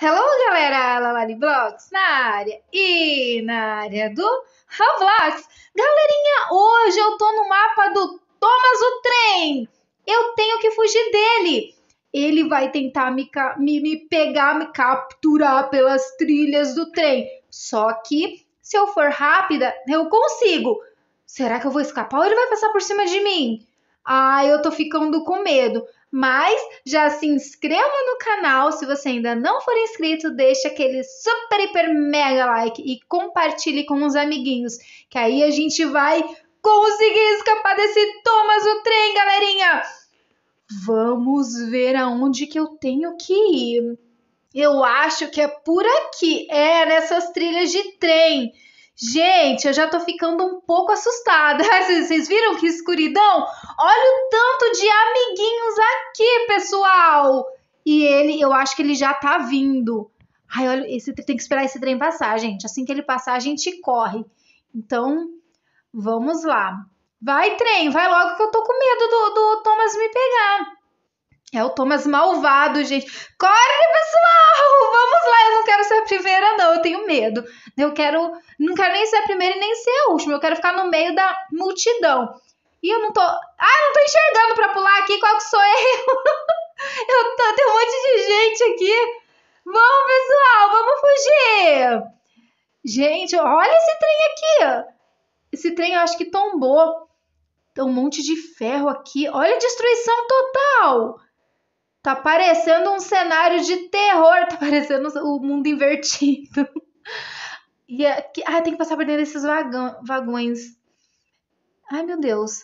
Hello, galera! Lalali Blocks na área e na área do Roblox. Galerinha, hoje eu tô no mapa do Thomas o Trem. Eu tenho que fugir dele. Ele vai tentar me, me, me pegar, me capturar pelas trilhas do trem. Só que, se eu for rápida, eu consigo. Será que eu vou escapar ou ele vai passar por cima de mim? Ai, ah, eu tô ficando com medo. Mas já se inscreva no canal se você ainda não for inscrito, deixa aquele super, hiper, mega like e compartilhe com os amiguinhos, que aí a gente vai conseguir escapar desse Thomas o trem, galerinha! Vamos ver aonde que eu tenho que ir. Eu acho que é por aqui, é nessas trilhas de trem. Gente, eu já tô ficando um pouco assustada. Vocês viram que escuridão? Olha o tanto de amiguinhos aqui, pessoal! E ele, eu acho que ele já tá vindo. Ai, olha, esse, tem que esperar esse trem passar, gente. Assim que ele passar, a gente corre. Então, vamos lá. Vai, trem, vai logo que eu tô com medo do, do Thomas me pegar. É o Thomas malvado, gente. Corre, pessoal! Vamos lá, eu não quero ser a primeira, não, eu tenho medo. Eu quero. Não quero nem ser a primeira e nem ser a última. Eu quero ficar no meio da multidão. E eu não tô. Ah, não tô enxergando pra pular aqui. Qual que sou eu? eu tô, tem um monte de gente aqui. Vamos, pessoal, vamos fugir! Gente, olha esse trem aqui! Esse trem eu acho que tombou. Tem um monte de ferro aqui. Olha a destruição total! Tá parecendo um cenário de terror, tá parecendo o mundo invertido. E aqui, é ah, tem que passar por dentro desses vagão, vagões. Ai, meu Deus.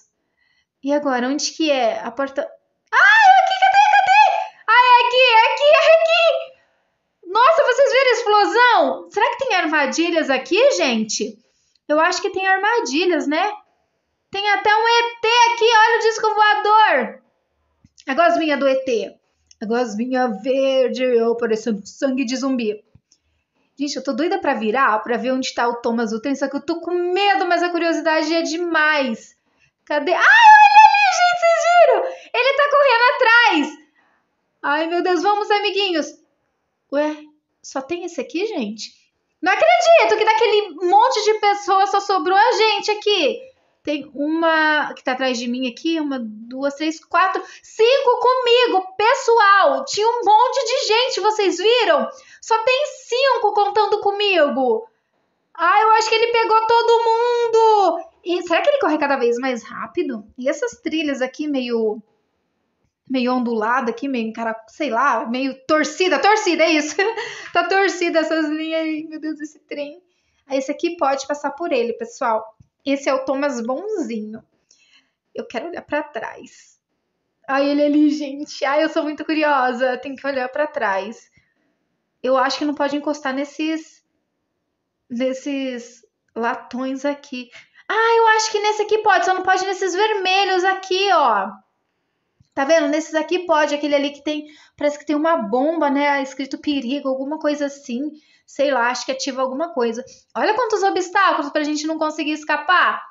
E agora, onde que é? A porta... Ai, é aqui, cadê, cadê? Ai, é aqui, é aqui, é aqui! Nossa, vocês viram a explosão? Será que tem armadilhas aqui, gente? Eu acho que tem armadilhas, né? Tem até um ET aqui, olha o disco voador! Eu gosto minha do ET a gosminha é verde, eu parecendo sangue de zumbi. Gente, eu tô doida pra virar, pra ver onde tá o Thomas Utens, só que eu tô com medo, mas a curiosidade é demais. Cadê? Ai, olha ali, gente, vocês viram? Ele tá correndo atrás. Ai, meu Deus, vamos, amiguinhos. Ué, só tem esse aqui, gente? Não acredito que daquele monte de pessoas só sobrou a gente aqui. Tem uma que tá atrás de mim aqui, uma, duas, três, quatro, cinco comigo, pessoal. Tinha um monte de gente, vocês viram? Só tem cinco contando comigo. Ah, eu acho que ele pegou todo mundo. E será que ele corre cada vez mais rápido? E essas trilhas aqui meio meio ondulada aqui, meio cara, sei lá, meio torcida, torcida é isso. tá torcida essas linhas aí, meu Deus, esse trem. Esse aqui pode passar por ele, pessoal. Esse é o Thomas bonzinho. Eu quero olhar para trás. Aí ele ali, é gente, ai, eu sou muito curiosa, tem que olhar para trás. Eu acho que não pode encostar nesses nesses latões aqui. Ah, eu acho que nesse aqui pode, só não pode nesses vermelhos aqui, ó. Tá vendo? Nesses aqui pode, aquele ali que tem, parece que tem uma bomba, né, escrito perigo, alguma coisa assim sei lá, acho que ativa alguma coisa. Olha quantos obstáculos para a gente não conseguir escapar.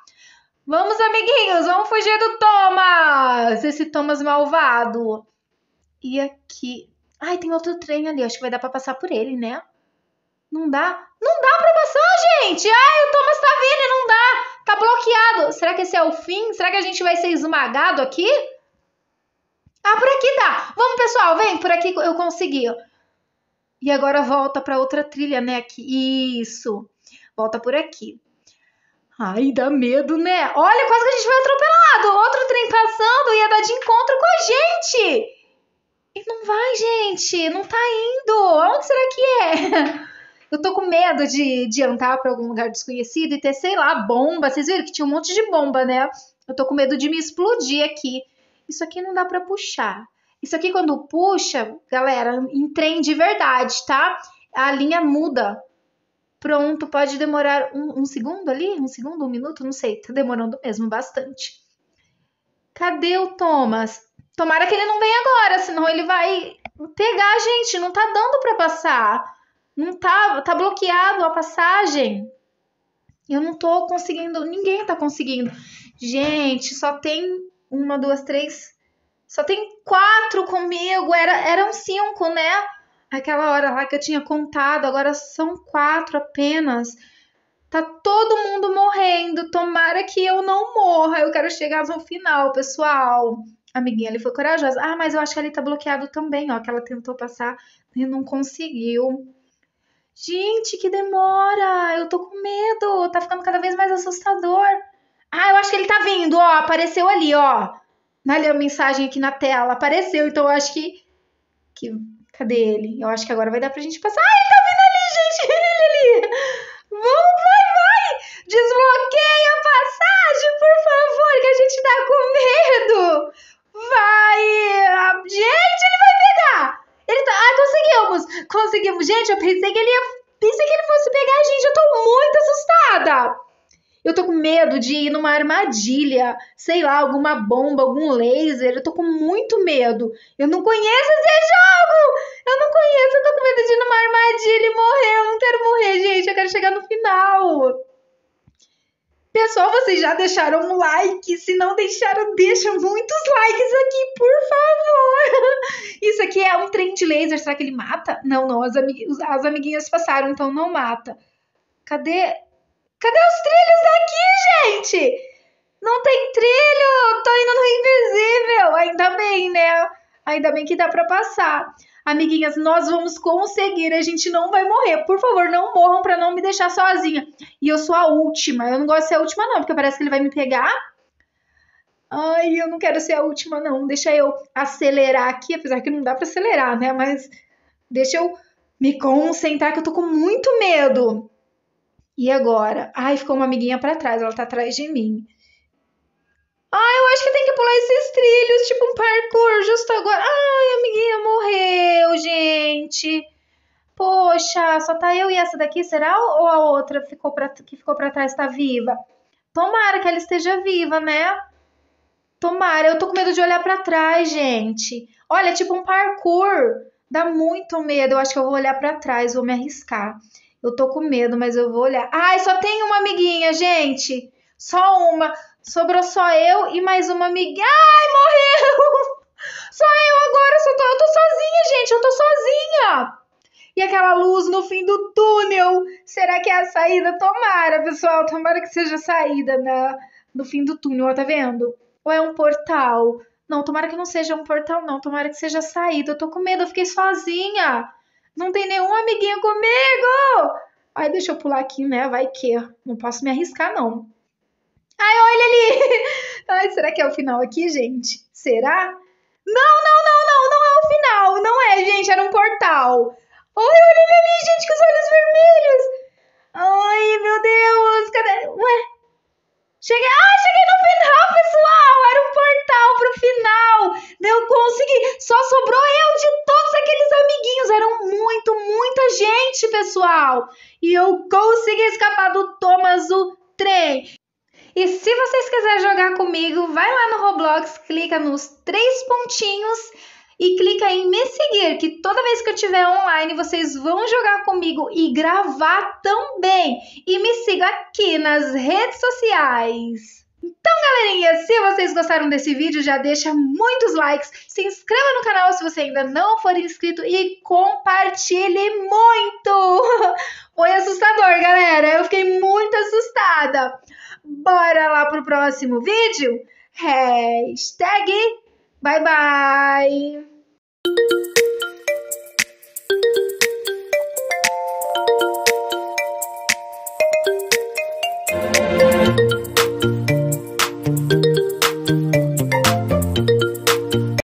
Vamos, amiguinhos, vamos fugir do Thomas, esse Thomas malvado. E aqui. Ai, tem outro trem ali, acho que vai dar para passar por ele, né? Não dá? Não dá para passar, gente! Ai, o Thomas tá vindo e não dá! Tá bloqueado! Será que esse é o fim? Será que a gente vai ser esmagado aqui? Ah, por aqui dá! Tá. Vamos, pessoal, vem! Por aqui eu consegui. E agora volta para outra trilha, né? Aqui. Isso. Volta por aqui. Ai, dá medo, né? Olha, quase que a gente foi atropelado. Outro trem passando ia dar de encontro com a gente. E não vai, gente. Não tá indo. Onde será que é? Eu tô com medo de, de andar para algum lugar desconhecido e ter, sei lá, bomba. Vocês viram que tinha um monte de bomba, né? Eu tô com medo de me explodir aqui. Isso aqui não dá para puxar. Isso aqui quando puxa, galera, em trem de verdade, tá? A linha muda. Pronto, pode demorar um, um segundo ali, um segundo, um minuto, não sei. Tá demorando mesmo bastante. Cadê o Thomas? Tomara que ele não venha agora, senão ele vai pegar a gente. Não tá dando para passar. Não tá, tá bloqueado a passagem. Eu não tô conseguindo, ninguém tá conseguindo. Gente, só tem uma, duas, três, só tem quatro comigo, era, eram cinco, né? Aquela hora lá que eu tinha contado, agora são quatro apenas. Tá todo mundo morrendo, tomara que eu não morra, eu quero chegar no final, pessoal. amiguinha ele foi corajosa. Ah, mas eu acho que ele tá bloqueado também, ó, que ela tentou passar e não conseguiu. Gente, que demora! Eu tô com medo, tá ficando cada vez mais assustador. Ah, eu acho que ele tá vindo, ó, apareceu ali, ó. Não né, a mensagem aqui na tela. Apareceu, então eu acho que. que cadê ele? Eu acho que agora vai dar pra gente passar. Ah, ele tá vindo ali, gente! Ele ali! Vamos, vai, vai! Desbloqueia a passagem, por favor, que a gente tá com medo! Vai! Gente, ele vai pegar! Ele tá. Ah, conseguimos! Conseguimos! Gente, eu pensei que ele ia. Pensei que ele fosse pegar a gente, eu tô muito assustada! Eu tô com medo de ir numa armadilha, sei lá, alguma bomba, algum laser. Eu tô com muito medo. Eu não conheço esse jogo! Eu não conheço, eu tô com medo de ir numa armadilha e morrer. Eu não quero morrer, gente. Eu quero chegar no final. Pessoal, vocês já deixaram um like? Se não deixaram, deixa muitos likes aqui, por favor! Isso aqui é um trem de laser, será que ele mata? Não, não, as, as amiguinhas passaram, então não mata. Cadê? Cadê os trilhos daqui, gente? Não tem trilho! Tô indo no invisível! Ainda bem, né? Ainda bem que dá pra passar. Amiguinhas, nós vamos conseguir, a gente não vai morrer. Por favor, não morram pra não me deixar sozinha. E eu sou a última. Eu não gosto de ser a última, não, porque parece que ele vai me pegar. Ai, eu não quero ser a última, não. Deixa eu acelerar aqui, apesar que não dá pra acelerar, né? Mas deixa eu me concentrar, que eu tô com muito medo. E agora? Ai, ficou uma amiguinha para trás, ela tá atrás de mim. Ai, ah, eu acho que tem que pular esses trilhos, tipo um parkour, justo agora. Ai, amiguinha morreu, gente. Poxa, só tá eu e essa daqui, será? Ou a outra ficou pra, que ficou para trás tá viva? Tomara que ela esteja viva, né? Tomara, eu tô com medo de olhar para trás, gente. Olha, tipo um parkour. Dá muito medo. Eu acho que eu vou olhar para trás, vou me arriscar. Eu tô com medo, mas eu vou olhar. Ai, só tem uma amiguinha, gente. Só uma. Sobrou só eu e mais uma amiguinha. Ai, morreu! Só eu agora, só tô, eu tô sozinha, gente. Eu tô sozinha. E aquela luz no fim do túnel. Será que é a saída? Tomara, pessoal. Tomara que seja a saída na, né? no fim do túnel, ó, tá vendo? Ou é um portal? Não, tomara que não seja um portal, não. Tomara que seja a saída. Eu tô com medo, eu fiquei sozinha. Não tem nenhum amiguinho comigo! Aí deixa eu pular aqui, né? Vai que. Não posso me arriscar, não. Ai, olha ali! Ai, será que é o final aqui, gente? Será? Não, não, não, não, não é o final. Não é, gente, era um portal. Ai, olha ele ali, gente, com os olhos vermelhos. Ai, meu Deus, cadê? Ué? Cheguei. E eu consegui escapar do Thomas o trem. E se vocês quiserem jogar comigo, vai lá no Roblox, clica nos três pontinhos e clica em me seguir, que toda vez que eu estiver online vocês vão jogar comigo e gravar também. E me siga aqui nas redes sociais. Então, galerinha, se vocês gostaram desse vídeo, já deixa muitos likes, se inscreva no canal se você ainda não for inscrito e compartilhe muito! Foi assustador, galera! Eu fiquei muito assustada! Bora lá pro próximo vídeo? Hashtag bye bye!